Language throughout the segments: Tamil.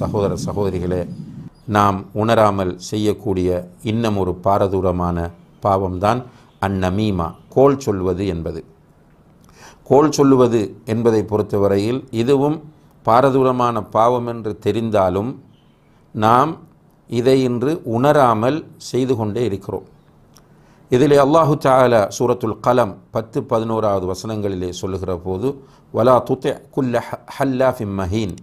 சகோதர சகோதரிகளே நாம் உணராமல் செய்யக்கூடிய இன்னும் ஒரு பாரதூரமான பாவம்தான் அந்நமீமா கோல் சொல்வது என்பது கோல் சொல்லுவது என்பதை பொறுத்தவரையில் இதுவும் பாரதூரமான பாவம் என்று தெரிந்தாலும் நாம் இதை இன்று உணராமல் செய்து கொண்டே இருக்கிறோம் இதிலே அல்லாஹு தால சூரத்துல் கலம் பத்து பதினோராவது வசனங்களிலே சொல்லுகிற போது வலா துத்தே குல்ல ஹல்லாஃபி மஹீன்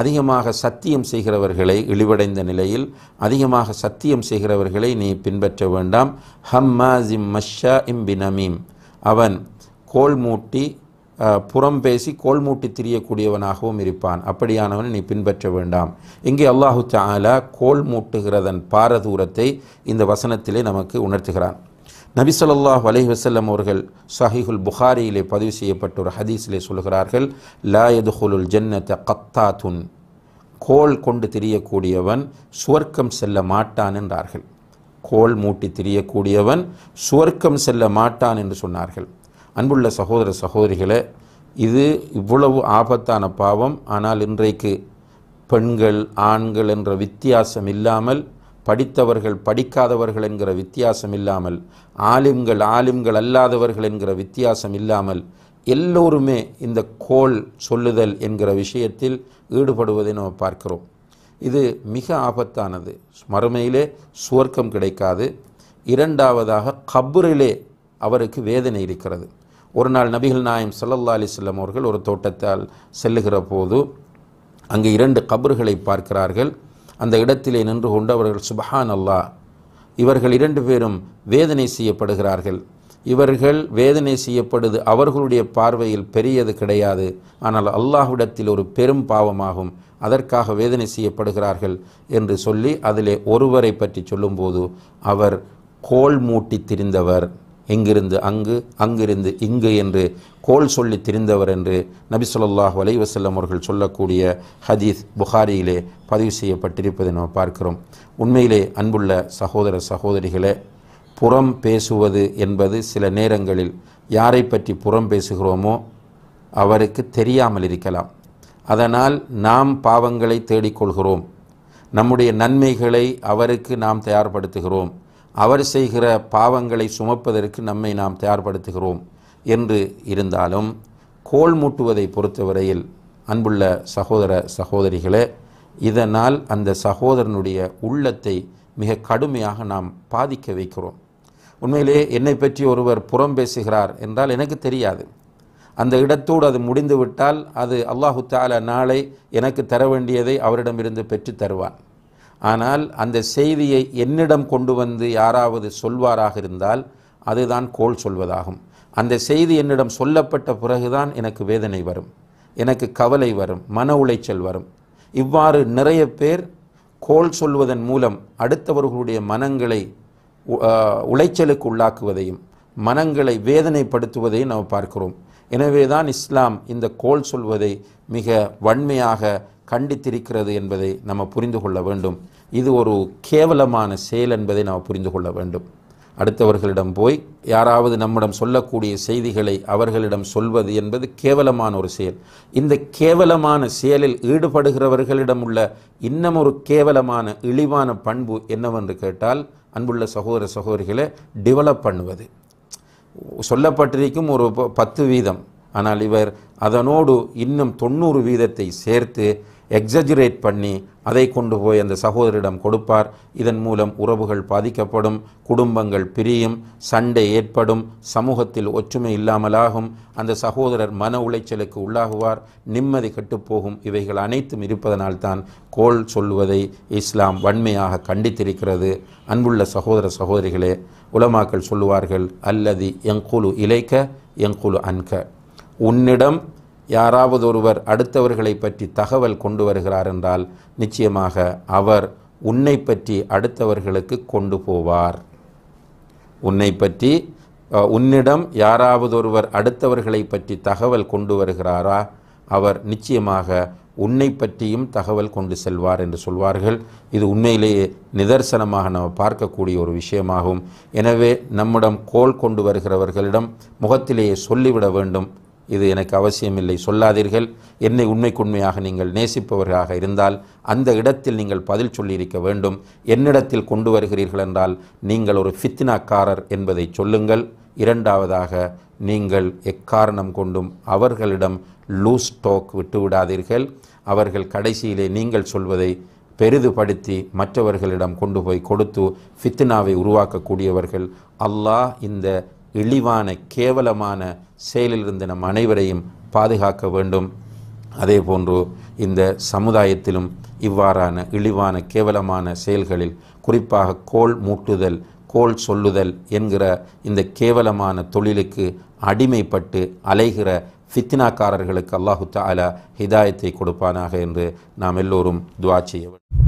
அதிகமாக சத்தியம் செய்கிறவர்களை இழிவடைந்த நிலையில் அதிகமாக சத்தியம் செய்கிறவர்களை நீ பின்பற்ற வேண்டாம் ஹம்மாசிம் மஷா இம் பினமீம் அவன் கோல் மூட்டி புறம் பேசி கோல் மூட்டி திரியக்கூடியவனாகவும் இருப்பான் அப்படியானவனை நீ பின்பற்ற வேண்டாம் இங்கே அல்லாஹு தாலா கோல் மூட்டுகிறதன் பாரதூரத்தை இந்த வசனத்திலே நமக்கு உணர்த்துகிறான் நபி சொல்லாஹ் அலஹி வசல்லம் அவர்கள் சஹிஹுல் புகாரியிலே பதிவு செய்யப்பட்ட ஒரு ஹதீஸிலே சொல்கிறார்கள் லாயது ஹுலுல் ஜன்னத்தை கத்தா துன் கோல் கொண்டு திரியக்கூடியவன் சுவர்க்கம் செல்ல மாட்டான் என்றார்கள் கோல் மூட்டி திரியக்கூடியவன் சுவர்க்கம் செல்ல மாட்டான் என்று சொன்னார்கள் அன்புள்ள சகோதர சகோதரிகளை இது இவ்வளவு ஆபத்தான பாவம் ஆனால் இன்றைக்கு பெண்கள் ஆண்கள் என்ற வித்தியாசம் இல்லாமல் படித்தவர்கள் படிக்காதவர்கள் என்கிற வித்தியாசம் இல்லாமல் ஆலிம்கள் ஆலிம்கள் அல்லாதவர்கள் என்கிற வித்தியாசம் இல்லாமல் எல்லோருமே இந்த கோல் சொல்லுதல் என்கிற விஷயத்தில் ஈடுபடுவதை நம்ம பார்க்கிறோம் இது மிக ஆபத்தானது மறுமையிலே சுவர்க்கம் கிடைக்காது இரண்டாவதாக கபுரிலே அவருக்கு வேதனை இருக்கிறது ஒரு நாள் நபிகள் நாயம் சல்லல்லா அலிஸ்லம் அவர்கள் ஒரு தோட்டத்தால் செல்லுகிற போது அங்கு இரண்டு கபர்களை பார்க்கிறார்கள் அந்த இடத்திலே நின்று கொண்டு அவர்கள் சுபஹான் அல்லா இவர்கள் இரண்டு பேரும் வேதனை செய்யப்படுகிறார்கள் இவர்கள் வேதனை செய்யப்படுது அவர்களுடைய பார்வையில் பெரியது கிடையாது ஆனால் அல்லாஹ்விடத்தில் ஒரு பெரும் பாவமாகும் அதற்காக வேதனை செய்யப்படுகிறார்கள் என்று சொல்லி அதிலே ஒருவரை பற்றி சொல்லும்போது அவர் கோல் மூட்டி திரிந்தவர் இங்கிருந்து அங்கு அங்கிருந்து இங்கு என்று கோல் சொல்லி திரிந்தவர் என்று நபி சொல்லாஹ் வலைவசல்லம் அவர்கள் சொல்லக்கூடிய ஹதீஸ் புகாரியிலே பதிவு செய்யப்பட்டிருப்பதை நாம் பார்க்கிறோம் உண்மையிலே அன்புள்ள சகோதர சகோதரிகளே புறம் பேசுவது என்பது சில நேரங்களில் யாரை பற்றி புறம் பேசுகிறோமோ அவருக்கு தெரியாமல் இருக்கலாம் அதனால் நாம் பாவங்களை தேடிக்கொள்கிறோம் நம்முடைய நன்மைகளை அவருக்கு நாம் தயார்படுத்துகிறோம் அவர் செய்கிற பாவங்களை சுமப்பதற்கு நம்மை நாம் தயார்படுத்துகிறோம் என்று இருந்தாலும் கோல் மூட்டுவதை பொறுத்தவரையில் அன்புள்ள சகோதர சகோதரிகளே இதனால் அந்த சகோதரனுடைய உள்ளத்தை மிக கடுமையாக நாம் பாதிக்க வைக்கிறோம் உண்மையிலே என்னை பற்றி ஒருவர் புறம் பேசுகிறார் என்றால் எனக்கு தெரியாது அந்த இடத்தோடு அது முடிந்துவிட்டால் அது அல்லாஹு தாலா நாளை எனக்கு தர வேண்டியதை அவரிடமிருந்து பெற்று தருவான் ஆனால் அந்த செய்தியை என்னிடம் கொண்டு வந்து யாராவது சொல்வாராக இருந்தால் அதுதான் கோல் சொல்வதாகும் அந்த செய்தி என்னிடம் சொல்லப்பட்ட பிறகுதான் எனக்கு வேதனை வரும் எனக்கு கவலை வரும் மன உளைச்சல் வரும் இவ்வாறு நிறைய பேர் கோல் சொல்வதன் மூலம் அடுத்தவர்களுடைய மனங்களை உளைச்சலுக்கு உள்ளாக்குவதையும் மனங்களை வேதனைப்படுத்துவதையும் நாம் பார்க்கிறோம் எனவே தான் இஸ்லாம் இந்த கோல் சொல்வதை மிக வன்மையாக கண்டித்திருக்கிறது என்பதை நம்ம புரிந்து கொள்ள வேண்டும் இது ஒரு கேவலமான செயல் என்பதை நாம் புரிந்து கொள்ள வேண்டும் அடுத்தவர்களிடம் போய் யாராவது நம்மிடம் சொல்லக்கூடிய செய்திகளை அவர்களிடம் சொல்வது என்பது கேவலமான ஒரு செயல் இந்த கேவலமான செயலில் ஈடுபடுகிறவர்களிடம் உள்ள இன்னும் ஒரு கேவலமான இழிவான பண்பு என்னவென்று கேட்டால் அன்புள்ள சகோதர சகோதரிகளை டிவலப் பண்ணுவது சொல்லப்பட்டிருக்கும் ஒரு பத்து வீதம் ஆனால் இவர் அதனோடு இன்னும் தொண்ணூறு வீதத்தை சேர்த்து எக்ஸஜிரேட் பண்ணி அதை கொண்டு போய் அந்த சகோதரிடம் கொடுப்பார் இதன் மூலம் உறவுகள் பாதிக்கப்படும் குடும்பங்கள் பிரியும் சண்டை ஏற்படும் சமூகத்தில் ஒற்றுமை இல்லாமலாகும் அந்த சகோதரர் மன உளைச்சலுக்கு உள்ளாகுவார் நிம்மதி கெட்டுப்போகும் இவைகள் அனைத்தும் இருப்பதனால்தான் கோல் சொல்வதை இஸ்லாம் வன்மையாக கண்டித்திருக்கிறது அன்புள்ள சகோதர சகோதரிகளே உலமாக்கள் சொல்லுவார்கள் அல்லது எங்குழு இலைக்க எங்குழு அன்க உன்னிடம் யாராவது ஒருவர் அடுத்தவர்களை பற்றி தகவல் கொண்டு வருகிறார் என்றால் நிச்சயமாக அவர் உன்னை பற்றி அடுத்தவர்களுக்கு கொண்டு போவார் உன்னை பற்றி உன்னிடம் யாராவது ஒருவர் அடுத்தவர்களை பற்றி தகவல் கொண்டு வருகிறாரா அவர் நிச்சயமாக உன்னை பற்றியும் தகவல் கொண்டு செல்வார் என்று சொல்வார்கள் இது உண்மையிலேயே நிதர்சனமாக நம்ம பார்க்கக்கூடிய ஒரு விஷயமாகும் எனவே நம்மிடம் கோல் கொண்டு வருகிறவர்களிடம் முகத்திலேயே சொல்லிவிட வேண்டும் இது எனக்கு அவசியமில்லை சொல்லாதீர்கள் என்னை உண்மைக்கு உண்மையாக நீங்கள் நேசிப்பவர்களாக இருந்தால் அந்த இடத்தில் நீங்கள் பதில் சொல்லியிருக்க வேண்டும் என்னிடத்தில் கொண்டு வருகிறீர்கள் என்றால் நீங்கள் ஒரு ஃபித்னாக்காரர் என்பதை சொல்லுங்கள் இரண்டாவதாக நீங்கள் எக்காரணம் கொண்டும் அவர்களிடம் லூஸ் டோக் விட்டுவிடாதீர்கள் அவர்கள் கடைசியிலே நீங்கள் சொல்வதை பெரிதுபடுத்தி மற்றவர்களிடம் கொண்டு போய் கொடுத்து ஃபித்னாவை உருவாக்கக்கூடியவர்கள் அல்லாஹ் இந்த இழிவான கேவலமான செயலிலிருந்து நம் அனைவரையும் பாதுகாக்க வேண்டும் அதே போன்று இந்த சமுதாயத்திலும் இவ்வாறான இழிவான கேவலமான செயல்களில் குறிப்பாக கோல் மூட்டுதல் கோல் சொல்லுதல் என்கிற இந்த கேவலமான தொழிலுக்கு அடிமைப்பட்டு அலைகிற ஃபித்னாக்காரர்களுக்கு அல்லாஹு தாலா ஹிதாயத்தை கொடுப்பானாக என்று நாம் எல்லோரும் துவா செய்ய